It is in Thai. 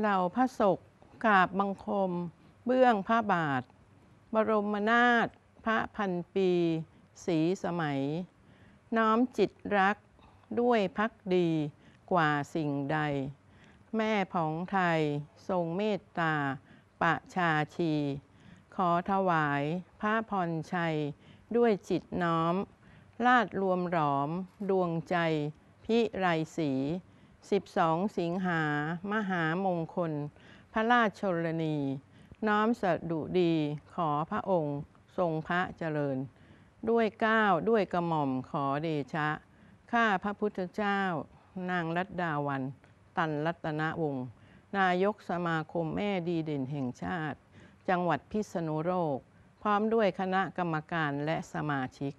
เหล่าพระศกกราบบังคม เบื้องพระบาท บรมนาถพระพันปี สีสมัย น้อมจิตรักด้วยพักดีกว่าสิ่งใด แม่ผองไทย ทรงเมตตาประชาชี ขอถวาย พระพรชัย ด้วยจิตน้อม ลาดรวมหลอม ดวงใจ พิไรสี12 สิงหา มหามงคล พระราชชนนี น้อมสดุดี ขอพระองค์ ทรงพระเจริญ ด้วยก้าวด้วยกระหม่อมขอเดชะ ข้าพระพุทธเจ้า นางรัตดาวัน ตันรัตนวงศ์นายกสมาคม แม่ดีเด่นแห่งชาติ จังหวัดพิษณุโลกพร้อมด้วยคณะกรรมการและสมาชิก